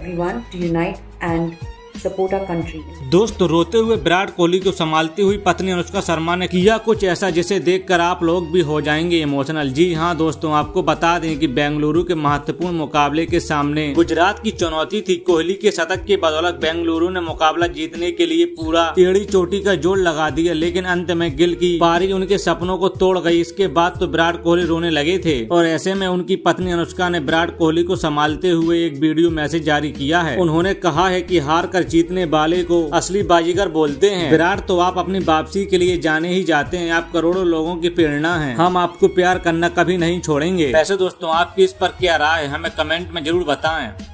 everyone to unite and support our country दोस्तों रोते हुए विराट कोहली को संभालती हुई पत्नी अनुष्का शर्मा ने किया कुछ ऐसा जिसे देखकर आप लोग भी हो जाएंगे इमोशनल जी हाँ दोस्तों आपको बता दें कि बेंगलुरु के महत्वपूर्ण मुकाबले के सामने गुजरात की चुनौती थी कोहली के शतक के बदौलत बेंगलुरु ने मुकाबला जीतने के लिए पूरा टेढ़ी चोटी का जोड़ लगा दिया लेकिन अंत में गिल की पारी उनके सपनों को तोड़ गयी इसके बाद तो विराट कोहली रोने लगे थे और ऐसे में उनकी पत्नी अनुष्का ने विराट कोहली को संभालते हुए एक वीडियो मैसेज जारी किया है उन्होंने कहा है की हार कर जीतने वाले को असली बाजीगर बोलते हैं विराट तो आप अपनी वापसी के लिए जाने ही जाते हैं आप करोड़ों लोगों की प्रेरणा है हम आपको प्यार करना कभी नहीं छोड़ेंगे वैसे दोस्तों आपकी इस पर क्या राय हमें कमेंट में जरूर बताएं